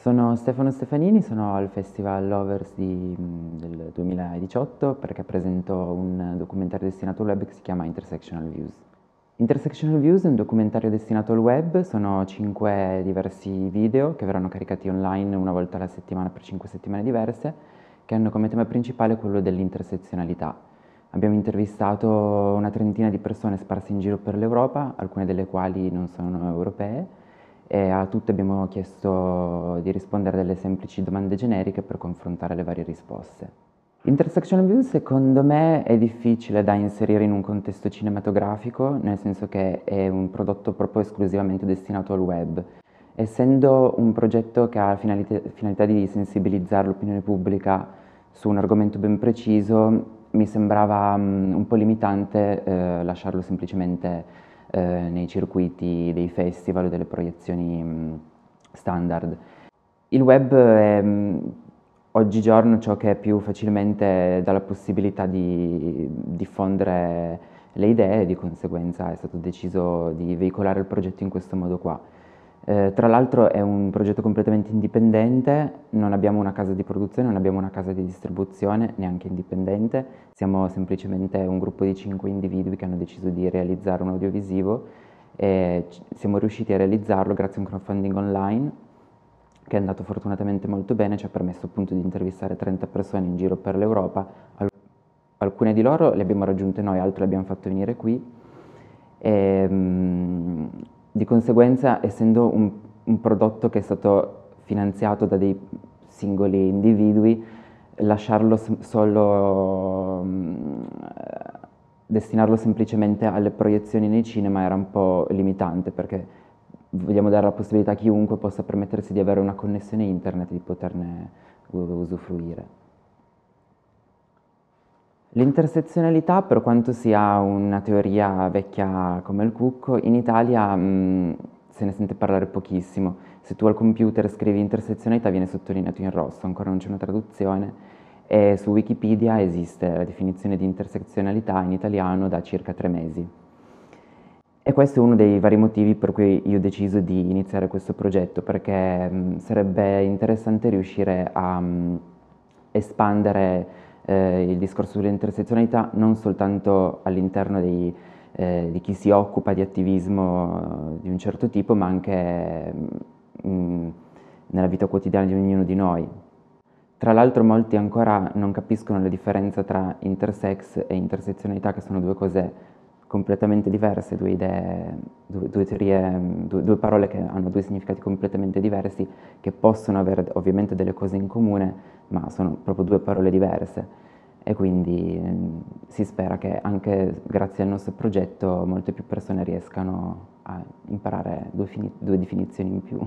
Sono Stefano Stefanini, sono al Festival Lovers di, mm, del 2018 perché presento un documentario destinato al web che si chiama Intersectional Views. Intersectional Views è un documentario destinato al web, sono cinque diversi video che verranno caricati online una volta alla settimana per cinque settimane diverse che hanno come tema principale quello dell'intersezionalità. Abbiamo intervistato una trentina di persone sparse in giro per l'Europa, alcune delle quali non sono europee, e a tutte abbiamo chiesto di rispondere a delle semplici domande generiche per confrontare le varie risposte. Intersection View secondo me è difficile da inserire in un contesto cinematografico, nel senso che è un prodotto proprio esclusivamente destinato al web. Essendo un progetto che ha la finalità, finalità di sensibilizzare l'opinione pubblica su un argomento ben preciso, mi sembrava um, un po' limitante eh, lasciarlo semplicemente eh, nei circuiti dei festival o delle proiezioni mh, mm, standard. Il web è mh, mm, oggigiorno ciò che più facilmente dà la possibilità di diffondere le idee e di conseguenza è stato deciso di veicolare il progetto in questo modo qua. Eh, tra l'altro è un progetto completamente indipendente, non abbiamo una casa di produzione, non abbiamo una casa di distribuzione, neanche indipendente, siamo semplicemente un gruppo di cinque individui che hanno deciso di realizzare un audiovisivo e siamo riusciti a realizzarlo grazie a un crowdfunding online che è andato fortunatamente molto bene, ci ha permesso appunto di intervistare 30 persone in giro per l'Europa, alcune di loro le abbiamo raggiunte noi, altre le abbiamo fatte venire qui. E, ehm, di conseguenza, essendo un, un prodotto che è stato finanziato da dei singoli individui, lasciarlo solo, mm, destinarlo semplicemente alle proiezioni nei cinema era un po' limitante perché vogliamo dare la possibilità a chiunque possa permettersi di avere una connessione internet e di poterne usufruire. L'intersezionalità, per quanto sia una teoria vecchia come il cucco, in Italia mh, mm, se ne sente parlare pochissimo. Se tu al computer scrivi intersezionalità viene sottolineato in rosso, ancora non c'è una traduzione. E su Wikipedia esiste la definizione di intersezionalità in italiano da circa tre mesi. E questo è uno dei vari motivi per cui io ho deciso di iniziare questo progetto, perché mh, mm, sarebbe interessante riuscire a mh, mm, espandere eh, il discorso sull'intersezionalità non soltanto all'interno eh, di chi si occupa di attivismo eh, di un certo tipo, ma anche mh, mm, nella vita quotidiana di ognuno di noi. Tra l'altro molti ancora non capiscono la differenza tra intersex e intersezionalità, che sono due cose completamente diverse, due idee, due, due teorie, due, due, parole che hanno due significati completamente diversi, che possono avere ovviamente delle cose in comune, ma sono proprio due parole diverse. E quindi ehm, si spera che anche grazie al nostro progetto molte più persone riescano a imparare due, due definizioni in più.